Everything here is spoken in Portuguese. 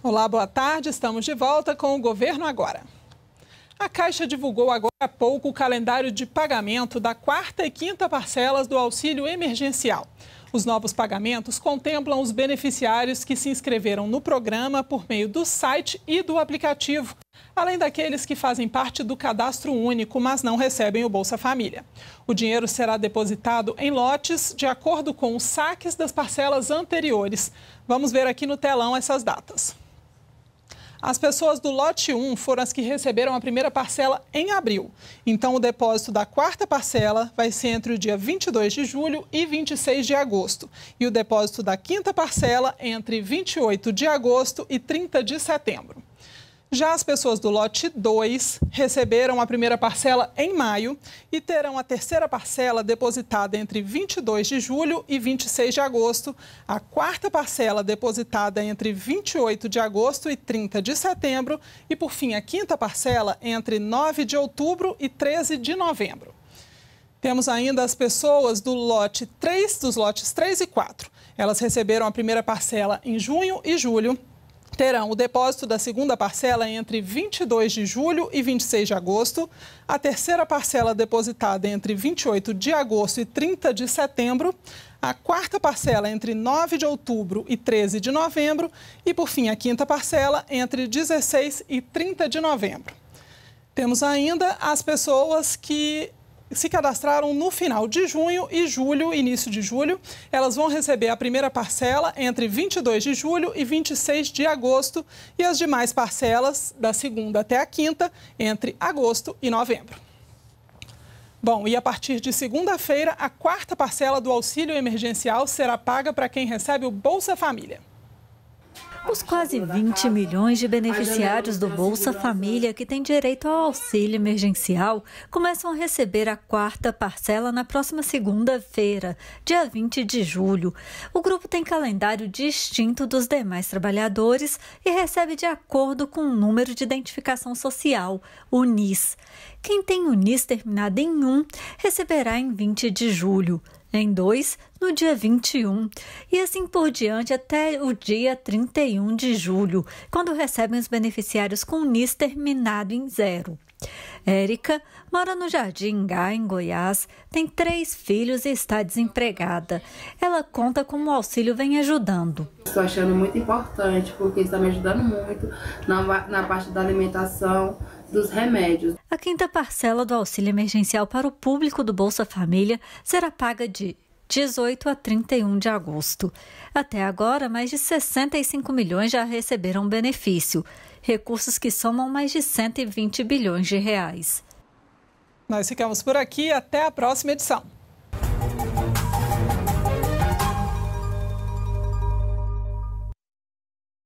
Olá, boa tarde. Estamos de volta com o Governo Agora. A Caixa divulgou agora há pouco o calendário de pagamento da quarta e quinta parcelas do auxílio emergencial. Os novos pagamentos contemplam os beneficiários que se inscreveram no programa por meio do site e do aplicativo, além daqueles que fazem parte do cadastro único, mas não recebem o Bolsa Família. O dinheiro será depositado em lotes de acordo com os saques das parcelas anteriores. Vamos ver aqui no telão essas datas. As pessoas do lote 1 foram as que receberam a primeira parcela em abril. Então, o depósito da quarta parcela vai ser entre o dia 22 de julho e 26 de agosto. E o depósito da quinta parcela entre 28 de agosto e 30 de setembro. Já as pessoas do lote 2 receberam a primeira parcela em maio e terão a terceira parcela depositada entre 22 de julho e 26 de agosto, a quarta parcela depositada entre 28 de agosto e 30 de setembro e, por fim, a quinta parcela entre 9 de outubro e 13 de novembro. Temos ainda as pessoas do lote 3, dos lotes 3 e 4. Elas receberam a primeira parcela em junho e julho terão o depósito da segunda parcela entre 22 de julho e 26 de agosto, a terceira parcela depositada entre 28 de agosto e 30 de setembro, a quarta parcela entre 9 de outubro e 13 de novembro e, por fim, a quinta parcela entre 16 e 30 de novembro. Temos ainda as pessoas que se cadastraram no final de junho e julho, início de julho. Elas vão receber a primeira parcela entre 22 de julho e 26 de agosto e as demais parcelas da segunda até a quinta entre agosto e novembro. Bom, e a partir de segunda-feira, a quarta parcela do auxílio emergencial será paga para quem recebe o Bolsa Família. Os quase 20 milhões de beneficiários do Bolsa Família que têm direito ao auxílio emergencial começam a receber a quarta parcela na próxima segunda-feira, dia 20 de julho. O grupo tem calendário distinto dos demais trabalhadores e recebe de acordo com o número de identificação social, o NIS. Quem tem o NIS terminado em 1 receberá em 20 de julho em dois no dia 21 e assim por diante até o dia 31 de julho, quando recebem os beneficiários com o NIS terminado em zero. Érica mora no Jardim Gá, em Goiás, tem três filhos e está desempregada. Ela conta como o auxílio vem ajudando. Estou achando muito importante, porque está me ajudando muito na, na parte da alimentação, dos remédios. A quinta parcela do auxílio emergencial para o público do Bolsa Família será paga de 18 a 31 de agosto. Até agora, mais de 65 milhões já receberam benefício, recursos que somam mais de 120 bilhões de reais. Nós ficamos por aqui, até a próxima edição.